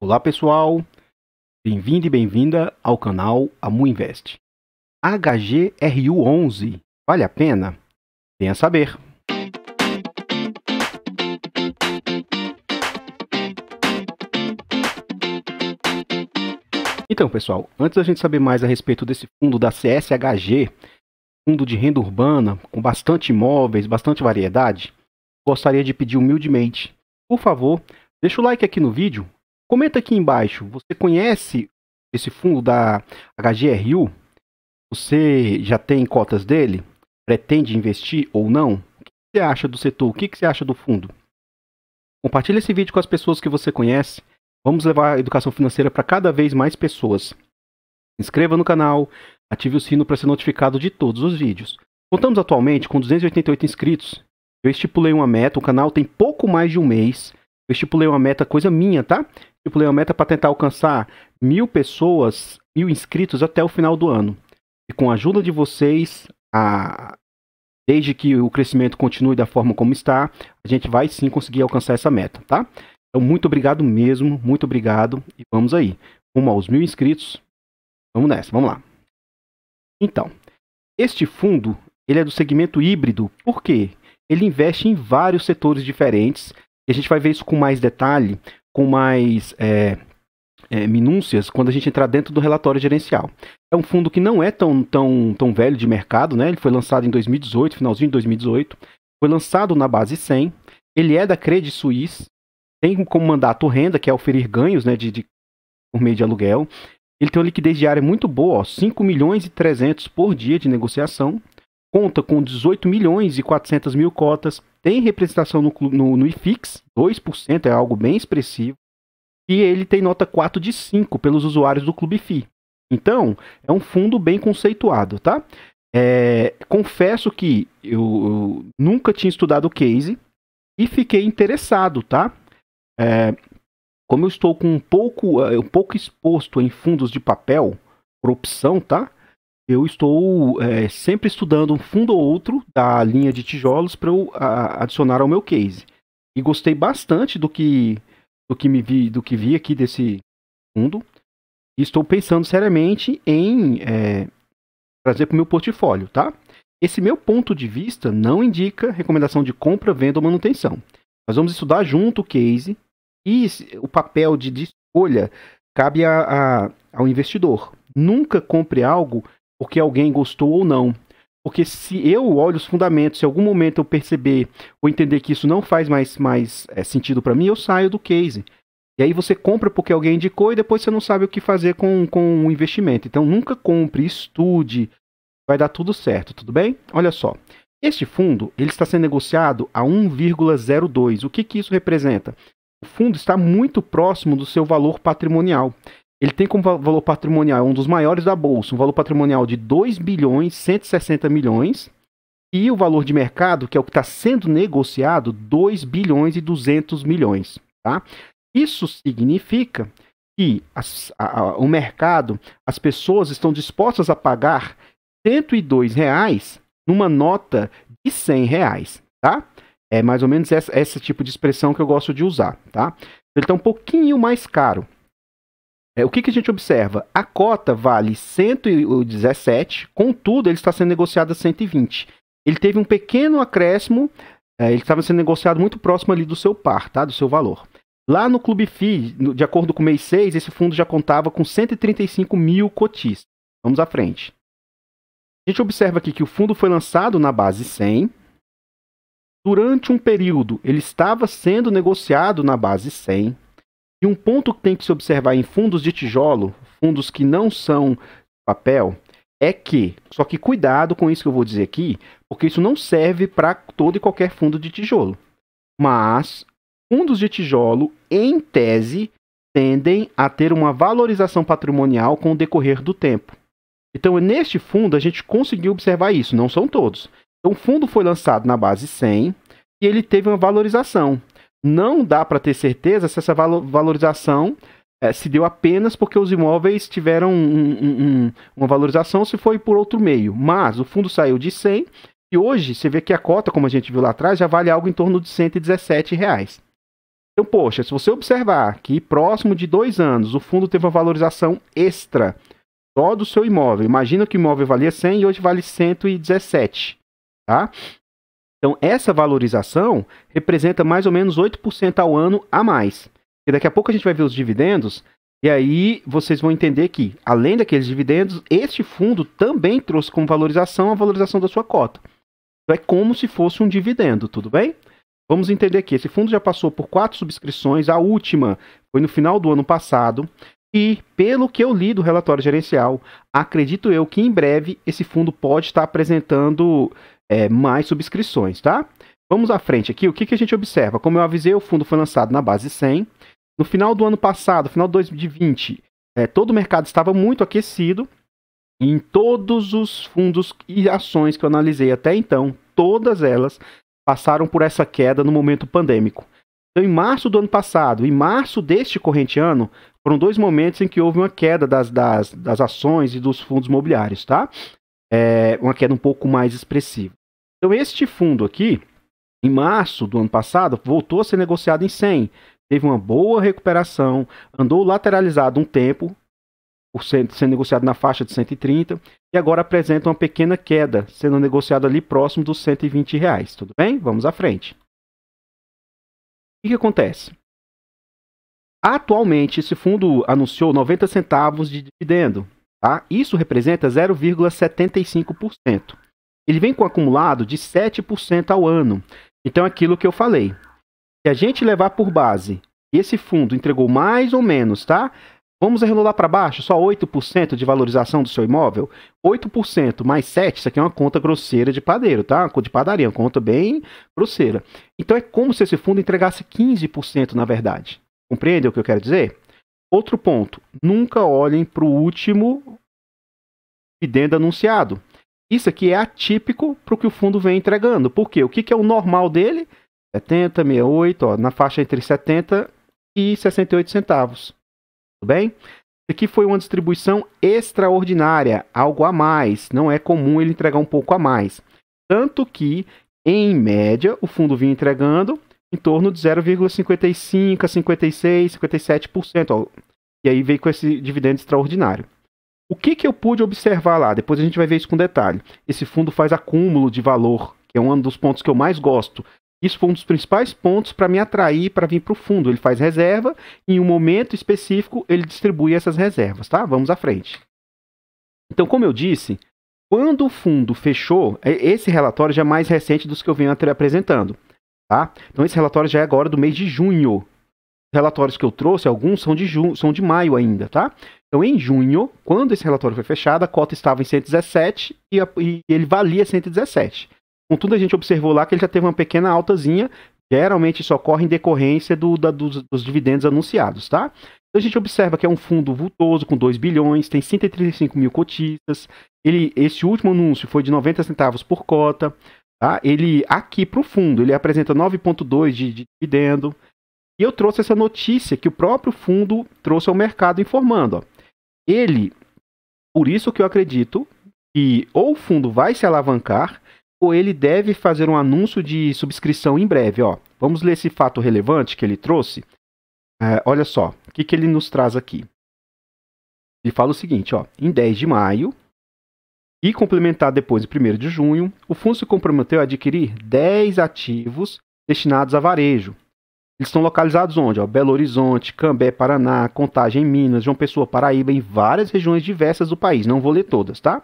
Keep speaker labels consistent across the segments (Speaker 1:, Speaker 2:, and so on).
Speaker 1: Olá pessoal, bem-vindo e bem-vinda ao canal Amu Invest. HGRU11, vale a pena? Venha saber! Então pessoal, antes da gente saber mais a respeito desse fundo da CSHG, fundo de renda urbana com bastante imóveis, bastante variedade, gostaria de pedir humildemente, por favor, deixa o like aqui no vídeo, Comenta aqui embaixo, você conhece esse fundo da HGRU? Você já tem cotas dele? Pretende investir ou não? O que você acha do setor? O que você acha do fundo? Compartilhe esse vídeo com as pessoas que você conhece. Vamos levar a educação financeira para cada vez mais pessoas. Se inscreva no canal, ative o sino para ser notificado de todos os vídeos. Contamos atualmente com 288 inscritos. Eu estipulei uma meta, o canal tem pouco mais de um mês. Eu estipulei uma meta, coisa minha, tá? Tipo, Leão meta é para tentar alcançar mil pessoas, mil inscritos até o final do ano. E com a ajuda de vocês, a... desde que o crescimento continue da forma como está, a gente vai sim conseguir alcançar essa meta, tá? Então, muito obrigado mesmo, muito obrigado. E vamos aí. Rumo aos mil inscritos. Vamos nessa, vamos lá. Então, este fundo ele é do segmento híbrido. Por quê? Ele investe em vários setores diferentes. E a gente vai ver isso com mais detalhe com mais é, é, minúcias quando a gente entrar dentro do relatório gerencial. É um fundo que não é tão, tão, tão velho de mercado, né? Ele foi lançado em 2018, finalzinho de 2018. Foi lançado na base 100. Ele é da Credit Suisse. Tem como mandato renda, que é oferir ganhos né, de, de por meio de aluguel. Ele tem uma liquidez diária muito boa, ó, 5 milhões e 300 por dia de negociação. Conta com 18 milhões e 400 mil cotas tem representação no, no, no IFIX, 2%, é algo bem expressivo. E ele tem nota 4 de 5 pelos usuários do Clube FI. Então, é um fundo bem conceituado, tá? É, confesso que eu, eu, nunca tinha estudado o case e fiquei interessado, tá? É, como eu estou com um pouco, é, um pouco exposto em fundos de papel, por opção, tá? eu estou é, sempre estudando um fundo ou outro da linha de tijolos para eu a, adicionar ao meu case. E gostei bastante do que do que me vi, do que vi aqui desse fundo. E estou pensando seriamente em é, trazer para o meu portfólio, tá? Esse meu ponto de vista não indica recomendação de compra, venda ou manutenção. Nós vamos estudar junto o case e o papel de, de escolha cabe a, a, ao investidor. Nunca compre algo porque alguém gostou ou não. Porque se eu olho os fundamentos, se em algum momento eu perceber ou entender que isso não faz mais, mais é, sentido para mim, eu saio do case. E aí você compra porque alguém indicou e depois você não sabe o que fazer com, com o investimento. Então nunca compre, estude, vai dar tudo certo, tudo bem? Olha só, este fundo ele está sendo negociado a 1,02. O que, que isso representa? O fundo está muito próximo do seu valor patrimonial. Ele tem como valor patrimonial é um dos maiores da bolsa, um valor patrimonial de 2 bilhões 160 milhões e o valor de mercado, que é o que está sendo negociado, 2 bilhões e 200 milhões, tá? Isso significa que as, a, a, o mercado, as pessoas estão dispostas a pagar 102 reais numa nota de 100 reais, tá? É mais ou menos essa, esse tipo de expressão que eu gosto de usar, tá? Ele está um pouquinho mais caro, é, o que, que a gente observa? A cota vale 117, contudo, ele está sendo negociado a 120. Ele teve um pequeno acréscimo, é, ele estava sendo negociado muito próximo ali do seu par, tá? do seu valor. Lá no Clube FI, de acordo com o mês 6, esse fundo já contava com 135 mil cotistas. Vamos à frente. A gente observa aqui que o fundo foi lançado na base 100. Durante um período, ele estava sendo negociado na base 100. E um ponto que tem que se observar em fundos de tijolo, fundos que não são papel, é que, só que cuidado com isso que eu vou dizer aqui, porque isso não serve para todo e qualquer fundo de tijolo. Mas fundos de tijolo, em tese, tendem a ter uma valorização patrimonial com o decorrer do tempo. Então, neste fundo, a gente conseguiu observar isso, não são todos. Então, o fundo foi lançado na base 100 e ele teve uma valorização não dá para ter certeza se essa valorização é, se deu apenas porque os imóveis tiveram um, um, um, uma valorização, se foi por outro meio. Mas o fundo saiu de 100 e hoje você vê que a cota, como a gente viu lá atrás, já vale algo em torno de 117 reais. Então, poxa, se você observar que próximo de dois anos o fundo teve uma valorização extra só do seu imóvel. Imagina que o imóvel valia 100 e hoje vale 117, tá? Então, essa valorização representa mais ou menos 8% ao ano a mais. E daqui a pouco a gente vai ver os dividendos, e aí vocês vão entender que, além daqueles dividendos, este fundo também trouxe como valorização a valorização da sua cota. Então, é como se fosse um dividendo, tudo bem? Vamos entender que esse fundo já passou por quatro subscrições, a última foi no final do ano passado. E, pelo que eu li do relatório gerencial, acredito eu que em breve esse fundo pode estar apresentando é, mais subscrições, tá? Vamos à frente aqui, o que, que a gente observa? Como eu avisei, o fundo foi lançado na base 100. No final do ano passado, final de 2020, é, todo o mercado estava muito aquecido. E em todos os fundos e ações que eu analisei até então, todas elas passaram por essa queda no momento pandêmico. Então, em março do ano passado, e março deste corrente ano, foram dois momentos em que houve uma queda das, das, das ações e dos fundos imobiliários, tá? É, uma queda um pouco mais expressiva. Então, este fundo aqui, em março do ano passado, voltou a ser negociado em 100. Teve uma boa recuperação, andou lateralizado um tempo, por sendo, negociado na faixa de 130, e agora apresenta uma pequena queda, sendo negociado ali próximo dos 120 reais. Tudo bem? Vamos à frente. O que acontece? Atualmente, esse fundo anunciou 90 centavos de dividendo. Tá? Isso representa 0,75% ele vem com um acumulado de 7% ao ano. Então, é aquilo que eu falei. Se a gente levar por base, esse fundo entregou mais ou menos, tá? Vamos arredondar para baixo, só 8% de valorização do seu imóvel? 8% mais 7, isso aqui é uma conta grosseira de padeiro, tá? De padaria, uma conta bem grosseira. Então é como se esse fundo entregasse 15%, na verdade. Compreende o que eu quero dizer? Outro ponto, nunca olhem para o último dividendo anunciado. Isso aqui é atípico para o que o fundo vem entregando. Por quê? O que, que é o normal dele? 70, 68, ó, na faixa entre 70 e 68 centavos. Tudo bem? Isso aqui foi uma distribuição extraordinária, algo a mais. Não é comum ele entregar um pouco a mais. Tanto que, em média, o fundo vinha entregando em torno de 0,55 a 56, 57%. Ó. E aí veio com esse dividendo extraordinário. O que, que eu pude observar lá? Depois a gente vai ver isso com detalhe. Esse fundo faz acúmulo de valor, que é um dos pontos que eu mais gosto. Isso foi um dos principais pontos para me atrair para vir para o fundo. Ele faz reserva e em um momento específico ele distribui essas reservas, tá? Vamos à frente. Então, como eu disse, quando o fundo fechou, é, esse relatório já é mais recente dos que eu venho apresentando, tá? Então, esse relatório já é agora do mês de junho. Os relatórios que eu trouxe, alguns são de, junho, são de maio ainda, tá? Então, em junho, quando esse relatório foi fechado, a cota estava em 117 e, a, e ele valia 117. Contudo, a gente observou lá que ele já teve uma pequena altazinha, geralmente isso ocorre em decorrência do, da, dos, dos, dividendos anunciados, tá? Então a gente observa que é um fundo vultoso com 2 bilhões, tem 135 mil cotistas, ele, esse último anúncio foi de 90 centavos por cota, tá? Ele, aqui para o fundo, ele apresenta 9,2 de, de dividendo, e eu trouxe essa notícia que o próprio fundo trouxe ao mercado informando, ó ele, por isso que eu acredito que ou o fundo vai se alavancar ou ele deve fazer um anúncio de subscrição em breve. Ó, vamos ler esse fato relevante que ele trouxe. É, olha só, o que, que ele nos traz aqui. Ele fala o seguinte, ó, em 10 de maio e complementar depois de 1 de junho, o fundo se comprometeu a adquirir 10 ativos destinados a varejo, eles estão localizados onde? Ó, Belo Horizonte, Cambé, Paraná, Contagem, Minas, João Pessoa, Paraíba, em várias regiões diversas do país. Não vou ler todas, tá?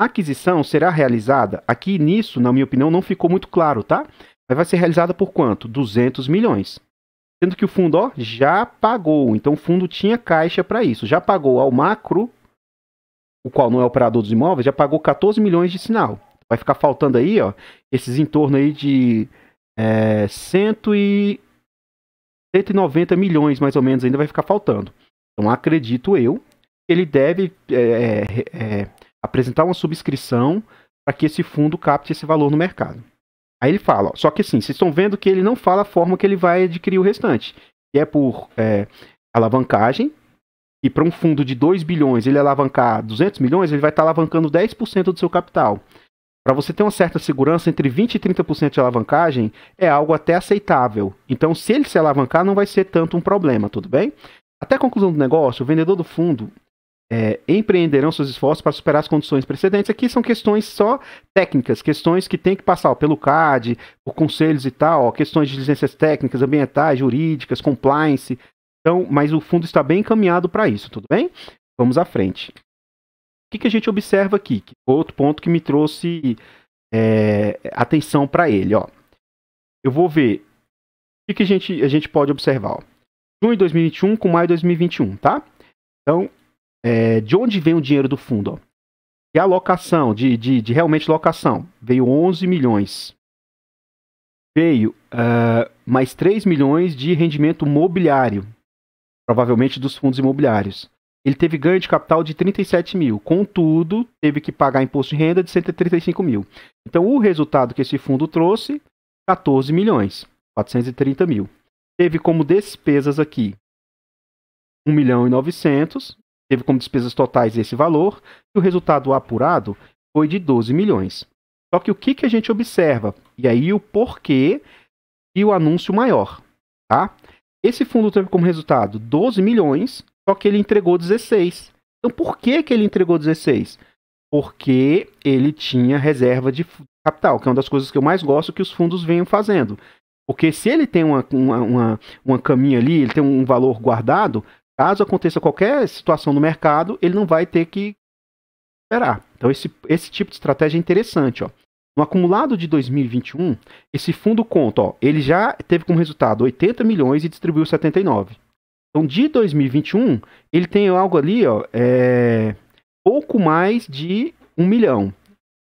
Speaker 1: A aquisição será realizada, aqui nisso, na minha opinião, não ficou muito claro, tá? Mas vai ser realizada por quanto? 200 milhões. Sendo que o fundo ó, já pagou, então o fundo tinha caixa para isso. Já pagou ao macro, o qual não é operador dos imóveis, já pagou 14 milhões de sinal. Vai ficar faltando aí, ó, esses em torno aí de é, e 190 milhões mais ou menos ainda vai ficar faltando. Então acredito eu que ele deve é, é, é, apresentar uma subscrição para que esse fundo capte esse valor no mercado. Aí ele fala, ó, só que assim, vocês estão vendo que ele não fala a forma que ele vai adquirir o restante, que é por é, alavancagem, e para um fundo de 2 bilhões ele alavancar 200 milhões, ele vai estar tá alavancando 10% do seu capital. Para você ter uma certa segurança, entre 20% e 30% de alavancagem é algo até aceitável. Então, se ele se alavancar, não vai ser tanto um problema, tudo bem? Até a conclusão do negócio, o vendedor do fundo é, empreenderão seus esforços para superar as condições precedentes. Aqui são questões só técnicas, questões que tem que passar ó, pelo CAD, por conselhos e tal, ó, questões de licenças técnicas, ambientais, jurídicas, compliance. Então, mas o fundo está bem encaminhado para isso, tudo bem? Vamos à frente que, que a gente observa aqui? outro ponto que me trouxe é, atenção para ele. Ó. Eu vou ver o que, que a, gente, a gente pode observar. Ó. Junho de 2021 com maio de 2021, tá? Então, é, de onde vem o dinheiro do fundo? Ó? E a locação, de, de, de, realmente locação, veio 11 milhões. Veio uh, mais 3 milhões de rendimento mobiliário, provavelmente dos fundos imobiliários ele teve ganho de capital de 37 mil, contudo, teve que pagar imposto de renda de 135 mil. Então, o resultado que esse fundo trouxe, 14 milhões, 430 mil. Teve como despesas aqui 1 milhão e 900, teve como despesas totais esse valor, e o resultado apurado foi de 12 milhões. Só que o que, que a gente observa? E aí o porquê e o anúncio maior, tá? Esse fundo teve como resultado 12 milhões, só que ele entregou 16. Então por que, que ele entregou 16? Porque ele tinha reserva de capital, que é uma das coisas que eu mais gosto que os fundos venham fazendo. Porque se ele tem uma, uma, uma, uma caminha ali, ele tem um valor guardado, caso aconteça qualquer situação no mercado, ele não vai ter que esperar. Então esse, esse tipo de estratégia é interessante. Ó. No acumulado de 2021, esse fundo conta, ó, ele já teve como resultado 80 milhões e distribuiu 79. Então, de 2021, ele tem algo ali, ó, é, pouco mais de um milhão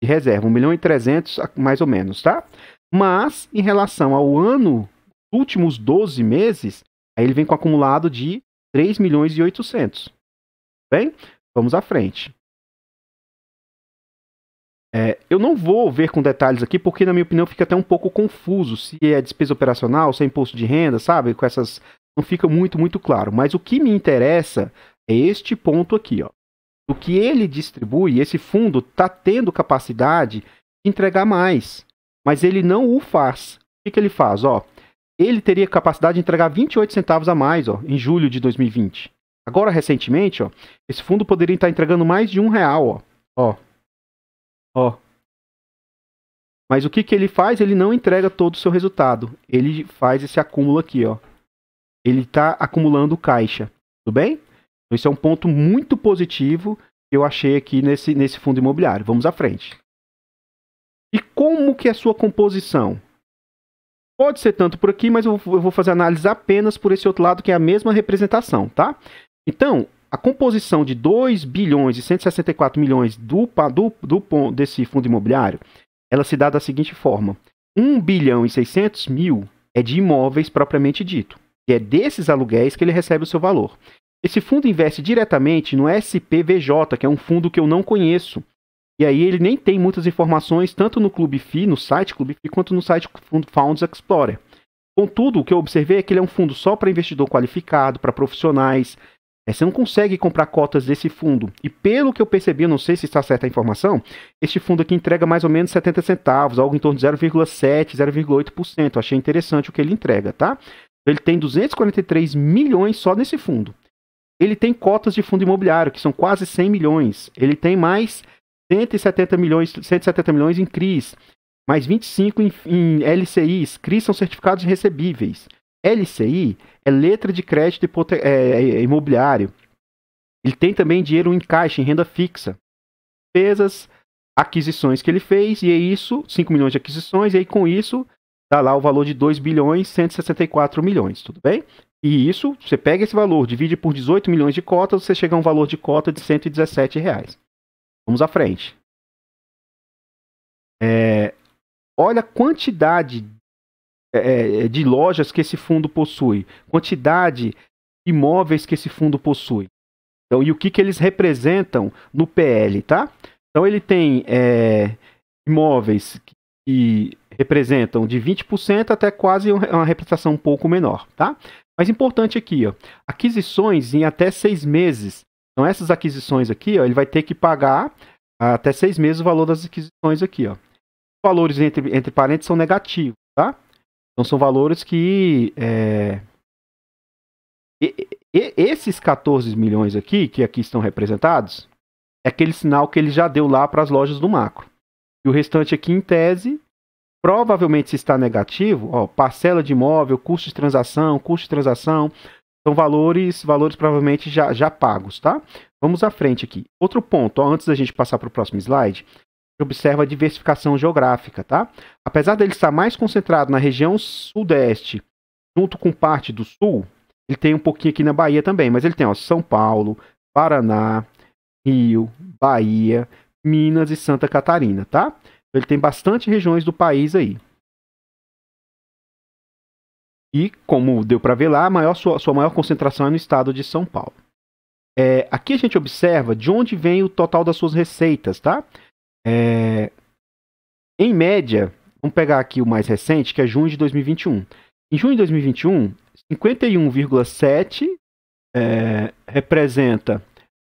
Speaker 1: de reserva, um milhão e trezentos, mais ou menos, tá? Mas, em relação ao ano, últimos 12 meses, aí ele vem com acumulado de 3 milhões e 800. Bem, vamos à frente. É, eu não vou ver com detalhes aqui, porque na minha opinião fica até um pouco confuso se é despesa operacional, se é imposto de renda, sabe? Com essas não fica muito, muito claro. Mas o que me interessa é este ponto aqui, ó. O que ele distribui, esse fundo está tendo capacidade de entregar mais, mas ele não o faz. O que, que ele faz? Ó, ele teria capacidade de entregar 28 centavos a mais ó, em julho de 2020. Agora, recentemente, ó, esse fundo poderia estar entregando mais de um real. Ó. Ó. Ó. Mas o que, que ele faz? Ele não entrega todo o seu resultado. Ele faz esse acúmulo aqui. Ó ele está acumulando caixa, tudo bem? Então, isso é um ponto muito positivo que eu achei aqui nesse, nesse fundo imobiliário. Vamos à frente. E como que é a sua composição? Pode ser tanto por aqui, mas eu vou fazer análise apenas por esse outro lado, que é a mesma representação, tá? Então, a composição de 2 bilhões e 164 milhões do, do, do, desse fundo imobiliário, ela se dá da seguinte forma. 1 bilhão e 600 mil é de imóveis propriamente dito que é desses aluguéis que ele recebe o seu valor. Esse fundo investe diretamente no SPVJ, que é um fundo que eu não conheço. E aí ele nem tem muitas informações, tanto no Clube FI, no site Clube FI, quanto no site Founds Explorer. Contudo, o que eu observei é que ele é um fundo só para investidor qualificado, para profissionais. É, você não consegue comprar cotas desse fundo. E pelo que eu percebi, eu não sei se está certa a informação, este fundo aqui entrega mais ou menos 70 centavos, algo em torno de 0,7, 0,8%. Achei interessante o que ele entrega, tá? Ele tem 243 milhões só nesse fundo. Ele tem cotas de fundo imobiliário, que são quase 100 milhões. Ele tem mais 170 milhões, 170 milhões em CRIs, mais 25 em, em LCIs. CRIs são certificados recebíveis. LCI é letra de crédito é, é, é imobiliário. Ele tem também dinheiro em caixa, em renda fixa. pesas, aquisições que ele fez, e é isso, 5 milhões de aquisições, e aí com isso dá tá lá o valor de 2 bilhões 164 milhões, tudo bem? E isso, você pega esse valor, divide por 18 milhões de cotas, você chega a um valor de cota de 117 reais. Vamos à frente. É, olha a quantidade é, é, de lojas que esse fundo possui, quantidade de imóveis que esse fundo possui. Então, e o que, que eles representam no PL, tá? Então ele tem é, imóveis que representam de 20% até quase uma representação um pouco menor, tá? Mas importante aqui, ó, aquisições em até seis meses. Então essas aquisições aqui, ó, ele vai ter que pagar ah, até seis meses o valor das aquisições aqui, ó. valores entre, entre parênteses são negativos, tá? Então são valores que é... e, e, esses 14 milhões aqui, que aqui estão representados, é aquele sinal que ele já deu lá para as lojas do macro. E o restante aqui, em tese, provavelmente se está negativo, ó, parcela de imóvel, custo de transação, custo de transação, são valores, valores provavelmente já, já pagos, tá? Vamos à frente aqui. Outro ponto, ó, antes da gente passar para o próximo slide, observa a diversificação geográfica, tá? Apesar dele estar mais concentrado na região sudeste, junto com parte do sul, ele tem um pouquinho aqui na Bahia também, mas ele tem ó, São Paulo, Paraná, Rio, Bahia, Minas e Santa Catarina, tá? Ele tem bastante regiões do país aí. E, como deu para ver lá, a maior, sua, sua maior concentração é no estado de São Paulo. É, aqui a gente observa de onde vem o total das suas receitas, tá? É, em média, vamos pegar aqui o mais recente, que é junho de 2021. Em junho de 2021, 51,7 é, representa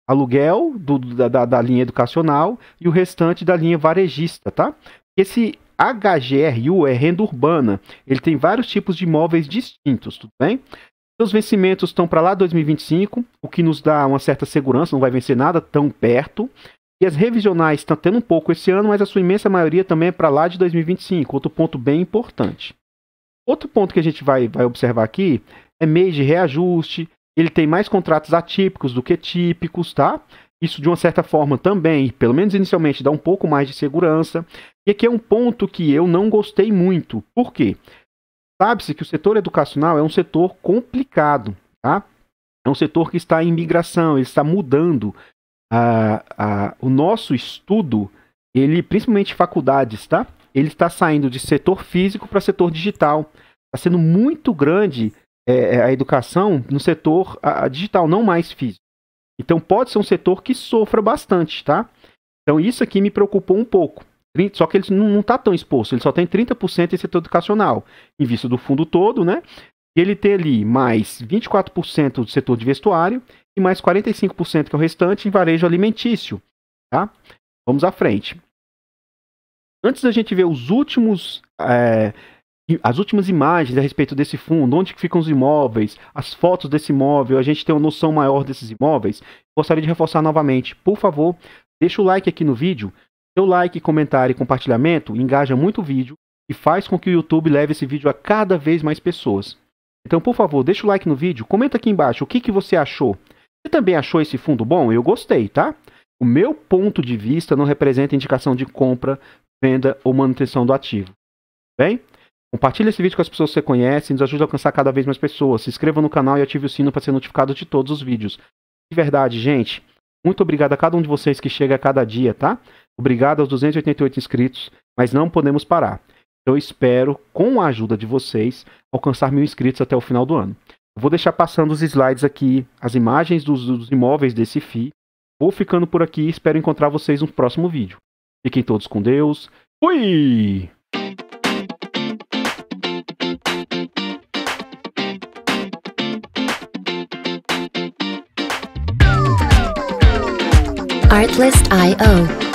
Speaker 1: aluguel do, da, da linha educacional e o restante da linha varejista, tá? Esse HGRU é renda urbana. Ele tem vários tipos de imóveis distintos, tudo bem? Os vencimentos estão para lá 2025, o que nos dá uma certa segurança, não vai vencer nada tão perto. E as revisionais estão tá tendo um pouco esse ano, mas a sua imensa maioria também é para lá de 2025, outro ponto bem importante. Outro ponto que a gente vai, vai observar aqui é mês de reajuste, ele tem mais contratos atípicos do que típicos, tá? Isso de uma certa forma também, pelo menos inicialmente, dá um pouco mais de segurança. E aqui é um ponto que eu não gostei muito. Por quê? Sabe-se que o setor educacional é um setor complicado, tá? É um setor que está em migração, ele está mudando. Ah, ah, o nosso estudo, ele principalmente faculdades, tá? Ele está saindo de setor físico para setor digital. Está sendo muito grande é, é, a educação no setor a, a digital, não mais físico. Então pode ser um setor que sofra bastante, tá? Então isso aqui me preocupou um pouco. Só que ele não está tão exposto, ele só tem 30% em setor educacional, em vista do fundo todo, né? E ele tem ali mais 24% do setor de vestuário e mais 45%, que é o restante, em varejo alimentício. Tá? Vamos à frente. Antes da gente ver os últimos é, as últimas imagens a respeito desse fundo, onde ficam os imóveis, as fotos desse imóvel, a gente tem uma noção maior desses imóveis, gostaria de reforçar novamente. Por favor, deixa o like aqui no vídeo. Seu like, comentário e compartilhamento engaja muito o vídeo e faz com que o YouTube leve esse vídeo a cada vez mais pessoas. Então, por favor, deixa o like no vídeo, comenta aqui embaixo o que, que você achou. Você também achou esse fundo bom? Eu gostei, tá? O meu ponto de vista não representa indicação de compra, venda ou manutenção do ativo. Bem? Compartilhe esse vídeo com as pessoas que você conhece e nos ajude a alcançar cada vez mais pessoas. Se inscreva no canal e ative o sino para ser notificado de todos os vídeos. De verdade, gente, muito obrigado a cada um de vocês que chega a cada dia, tá? Obrigado aos 288 inscritos, mas não podemos parar. Eu espero, com a ajuda de vocês, alcançar mil inscritos até o final do ano. Eu vou deixar passando os slides aqui, as imagens dos, dos imóveis desse FI. Vou ficando por aqui e espero encontrar vocês no próximo vídeo. Fiquem todos com Deus. Fui! Artlist.io.